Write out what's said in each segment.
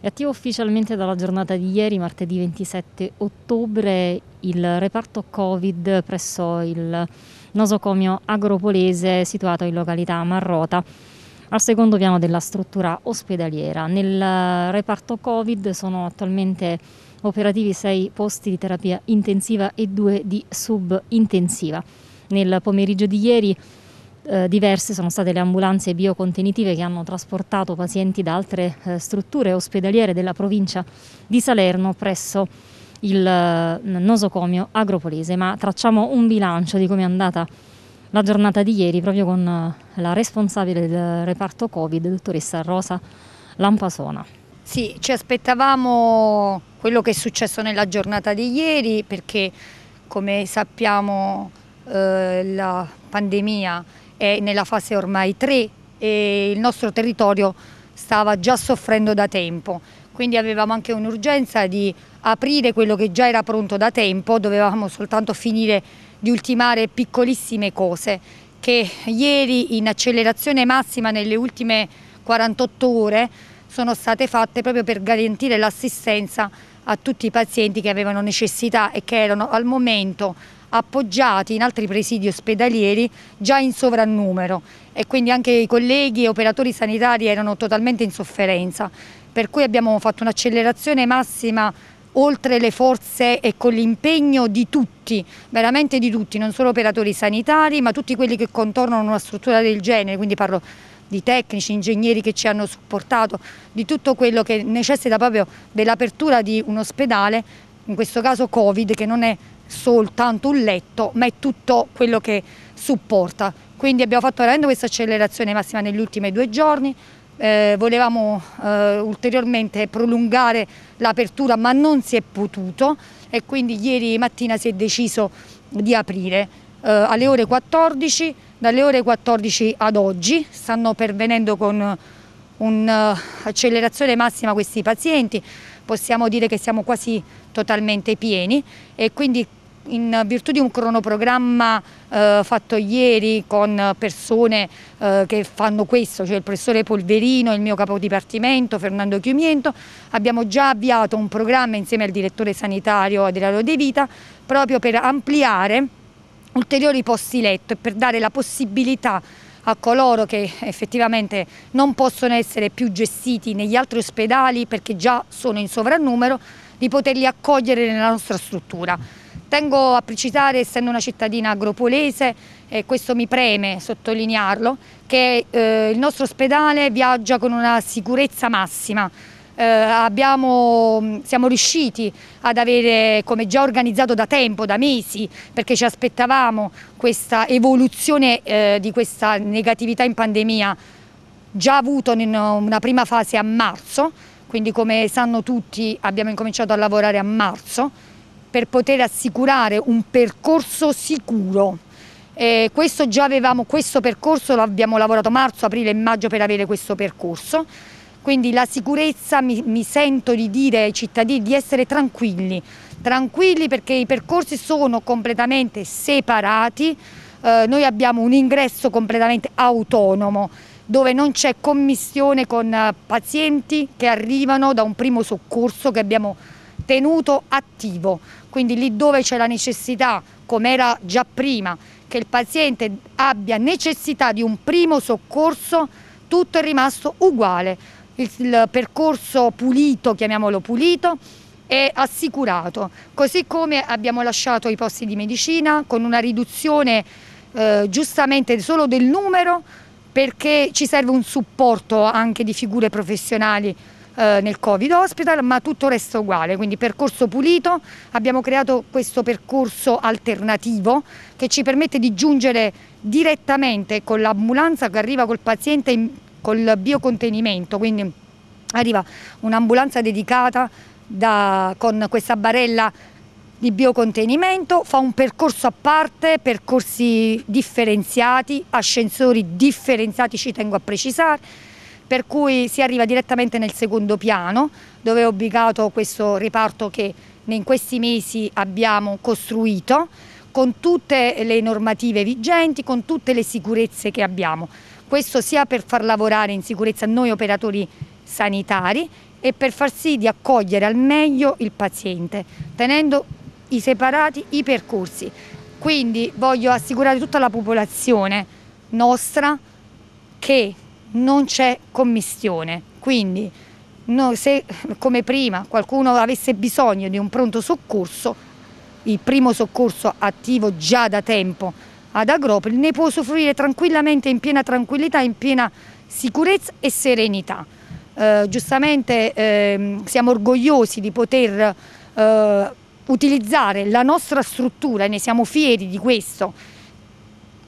È attivo ufficialmente dalla giornata di ieri, martedì 27 ottobre, il reparto Covid presso il nosocomio agropolese situato in località Marrota al secondo piano della struttura ospedaliera. Nel reparto Covid sono attualmente operativi sei posti di terapia intensiva e due di subintensiva. Nel pomeriggio di ieri eh, diverse sono state le ambulanze biocontenitive che hanno trasportato pazienti da altre eh, strutture ospedaliere della provincia di Salerno presso il eh, nosocomio agropolese, ma tracciamo un bilancio di come è andata la giornata di ieri proprio con eh, la responsabile del reparto Covid, dottoressa Rosa Lampasona. Sì, ci aspettavamo quello che è successo nella giornata di ieri perché come sappiamo eh, la pandemia è nella fase ormai 3 e il nostro territorio stava già soffrendo da tempo. Quindi avevamo anche un'urgenza di aprire quello che già era pronto da tempo, dovevamo soltanto finire di ultimare piccolissime cose che ieri in accelerazione massima nelle ultime 48 ore sono state fatte proprio per garantire l'assistenza a tutti i pazienti che avevano necessità e che erano al momento appoggiati in altri presidi ospedalieri già in sovrannumero e quindi anche i colleghi e operatori sanitari erano totalmente in sofferenza, per cui abbiamo fatto un'accelerazione massima oltre le forze e con l'impegno di tutti, veramente di tutti, non solo operatori sanitari, ma tutti quelli che contornano una struttura del genere, quindi parlo di tecnici, ingegneri che ci hanno supportato, di tutto quello che necessita proprio dell'apertura di un ospedale, in questo caso Covid, che non è soltanto un letto, ma è tutto quello che supporta. Quindi abbiamo fatto veramente questa accelerazione massima negli ultimi due giorni, eh, volevamo eh, ulteriormente prolungare l'apertura ma non si è potuto e quindi ieri mattina si è deciso di aprire eh, alle ore 14, dalle ore 14 ad oggi stanno pervenendo con un'accelerazione eh, massima questi pazienti, possiamo dire che siamo quasi totalmente pieni e quindi in virtù di un cronoprogramma eh, fatto ieri con persone eh, che fanno questo, cioè il professore Polverino, il mio capo dipartimento, Fernando Chiumiento, abbiamo già avviato un programma insieme al direttore sanitario Adriano De Vita proprio per ampliare ulteriori posti letto e per dare la possibilità a coloro che effettivamente non possono essere più gestiti negli altri ospedali perché già sono in sovrannumero, di poterli accogliere nella nostra struttura. Tengo a precisare, essendo una cittadina agropolese, e questo mi preme sottolinearlo, che eh, il nostro ospedale viaggia con una sicurezza massima. Eh, abbiamo, siamo riusciti ad avere, come già organizzato da tempo, da mesi, perché ci aspettavamo questa evoluzione eh, di questa negatività in pandemia, già avuto in una prima fase a marzo, quindi come sanno tutti abbiamo incominciato a lavorare a marzo, per poter assicurare un percorso sicuro. Eh, questo già avevamo, questo percorso l'abbiamo lavorato marzo, aprile e maggio per avere questo percorso. Quindi la sicurezza mi, mi, sento di dire ai cittadini di essere tranquilli, tranquilli perché i percorsi sono completamente separati, eh, noi abbiamo un ingresso completamente autonomo dove non c'è commissione con eh, pazienti che arrivano da un primo soccorso che abbiamo tenuto attivo, quindi lì dove c'è la necessità, come era già prima, che il paziente abbia necessità di un primo soccorso, tutto è rimasto uguale. Il, il percorso pulito, chiamiamolo pulito, è assicurato, così come abbiamo lasciato i posti di medicina con una riduzione eh, giustamente solo del numero perché ci serve un supporto anche di figure professionali eh, nel Covid Hospital, ma tutto resta uguale, quindi percorso pulito, abbiamo creato questo percorso alternativo che ci permette di giungere direttamente con l'ambulanza che arriva col paziente in, col biocontenimento, quindi arriva un'ambulanza dedicata da, con questa barella di biocontenimento, fa un percorso a parte, percorsi differenziati, ascensori differenziati ci tengo a precisare, per cui si arriva direttamente nel secondo piano dove è ubicato questo reparto che in questi mesi abbiamo costruito con tutte le normative vigenti, con tutte le sicurezze che abbiamo. Questo sia per far lavorare in sicurezza noi operatori sanitari e per far sì di accogliere al meglio il paziente, tenendo i separati i percorsi. Quindi voglio assicurare tutta la popolazione nostra che non c'è commissione. Quindi no, se come prima qualcuno avesse bisogno di un pronto soccorso, il primo soccorso attivo già da tempo ad Agropoli, ne può soffrire tranquillamente, in piena tranquillità, in piena sicurezza e serenità. Eh, giustamente eh, siamo orgogliosi di poter eh, utilizzare la nostra struttura e ne siamo fieri di questo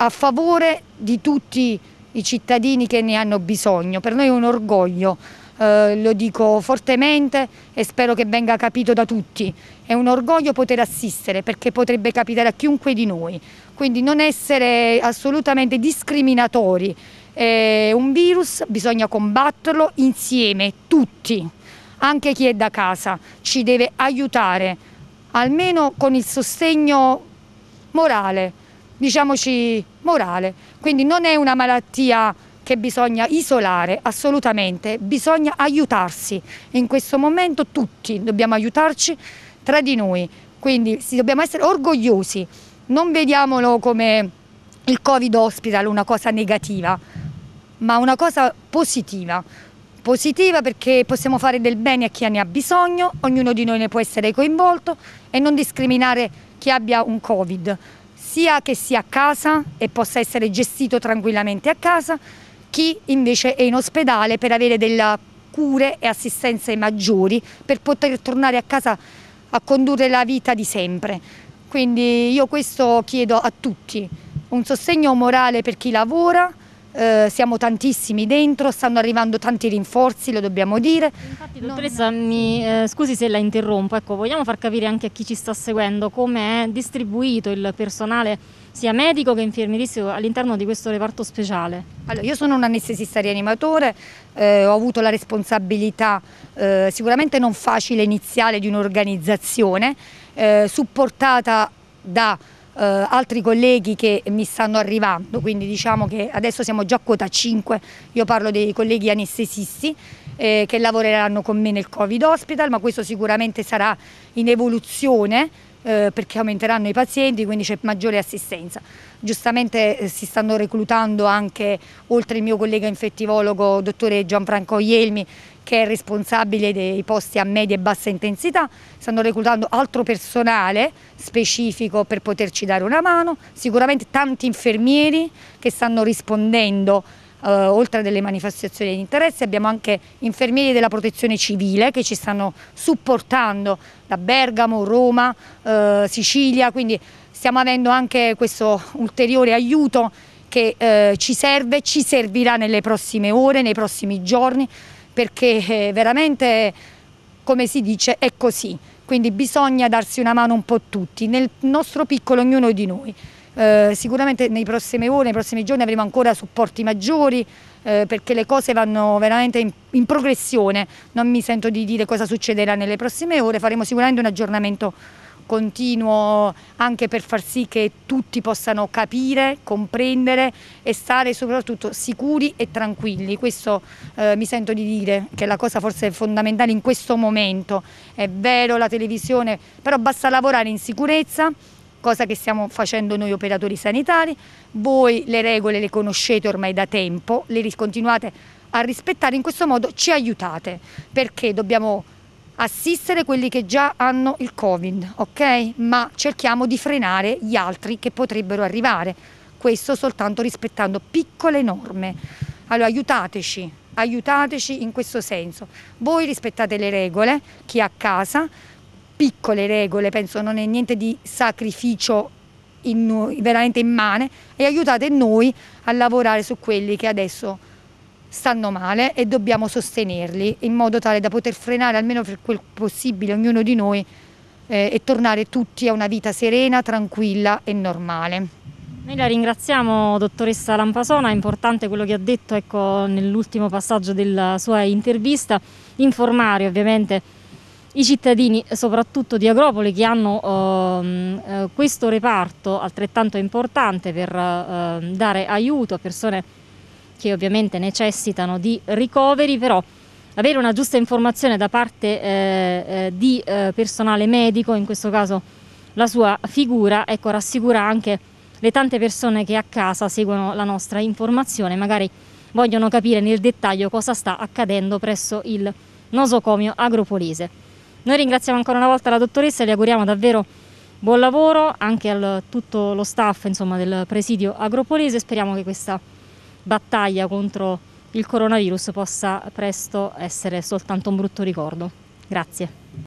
a favore di tutti i i cittadini che ne hanno bisogno. Per noi è un orgoglio, eh, lo dico fortemente e spero che venga capito da tutti. È un orgoglio poter assistere perché potrebbe capitare a chiunque di noi. Quindi non essere assolutamente discriminatori. È un virus, bisogna combatterlo insieme, tutti, anche chi è da casa, ci deve aiutare, almeno con il sostegno morale diciamoci morale. Quindi non è una malattia che bisogna isolare assolutamente, bisogna aiutarsi. In questo momento tutti dobbiamo aiutarci tra di noi, quindi dobbiamo essere orgogliosi, non vediamolo come il Covid Hospital una cosa negativa, ma una cosa positiva. Positiva perché possiamo fare del bene a chi ne ha bisogno, ognuno di noi ne può essere coinvolto e non discriminare chi abbia un Covid sia che sia a casa e possa essere gestito tranquillamente a casa, chi invece è in ospedale per avere delle cure e assistenze maggiori per poter tornare a casa a condurre la vita di sempre. Quindi io questo chiedo a tutti, un sostegno morale per chi lavora, eh, siamo tantissimi dentro, stanno arrivando tanti rinforzi, lo dobbiamo dire. Infatti dottoressa, non... mi, eh, scusi se la interrompo, ecco, vogliamo far capire anche a chi ci sta seguendo come è distribuito il personale sia medico che infermieristico all'interno di questo reparto speciale? Allora, io sono un anestesista rianimatore, eh, ho avuto la responsabilità eh, sicuramente non facile iniziale di un'organizzazione eh, supportata da eh, altri colleghi che mi stanno arrivando, quindi diciamo che adesso siamo già a quota 5, io parlo dei colleghi anestesisti eh, che lavoreranno con me nel Covid Hospital, ma questo sicuramente sarà in evoluzione eh, perché aumenteranno i pazienti, quindi c'è maggiore assistenza. Giustamente eh, si stanno reclutando anche, oltre il mio collega infettivologo, dottore Gianfranco Ielmi, che è responsabile dei posti a media e bassa intensità, stanno reclutando altro personale specifico per poterci dare una mano, sicuramente tanti infermieri che stanno rispondendo eh, oltre a delle manifestazioni di interesse, abbiamo anche infermieri della protezione civile che ci stanno supportando da Bergamo, Roma, eh, Sicilia, quindi stiamo avendo anche questo ulteriore aiuto che eh, ci serve, ci servirà nelle prossime ore, nei prossimi giorni, perché eh, veramente, come si dice, è così. Quindi bisogna darsi una mano un po' tutti, nel nostro piccolo ognuno di noi. Eh, sicuramente nei prossimi ore, nei prossimi giorni avremo ancora supporti maggiori eh, perché le cose vanno veramente in, in, progressione, non mi sento di dire cosa succederà nelle prossime ore, faremo sicuramente un aggiornamento continuo anche per far sì che tutti possano capire, comprendere e stare soprattutto sicuri e tranquilli. Questo eh, mi sento di dire che è la cosa forse fondamentale in questo momento. È vero la televisione, però basta lavorare in sicurezza, cosa che stiamo facendo noi operatori sanitari, voi le regole le conoscete ormai da tempo, le continuate a rispettare, in questo modo ci aiutate perché dobbiamo assistere quelli che già hanno il Covid, ok? Ma cerchiamo di frenare gli altri che potrebbero arrivare, questo soltanto rispettando piccole norme. Allora aiutateci, aiutateci in questo senso. Voi rispettate le regole, chi è a casa, piccole regole, penso non è niente di sacrificio in, veramente immane e aiutate noi a lavorare su quelli che adesso stanno male e dobbiamo sostenerli in modo tale da poter frenare almeno per quel possibile ognuno di noi eh, e tornare tutti a una vita serena, tranquilla e normale. Noi la ringraziamo dottoressa Lampasona, è importante quello che ha detto ecco, nell'ultimo passaggio della sua intervista, informare ovviamente i cittadini soprattutto di Agropoli che hanno ehm, eh, questo reparto altrettanto importante per eh, dare aiuto a persone che ovviamente necessitano di ricoveri, però avere una giusta informazione da parte eh, eh di eh, personale medico, in questo caso la sua figura, ecco, rassicura anche le tante persone che a casa seguono la nostra informazione, magari vogliono capire nel dettaglio cosa sta accadendo presso il nosocomio agropolese. Noi ringraziamo ancora una volta la dottoressa e le auguriamo davvero buon lavoro anche a tutto lo staff insomma, del presidio agropolese. Speriamo che questa battaglia contro il coronavirus possa presto essere soltanto un brutto ricordo. Grazie.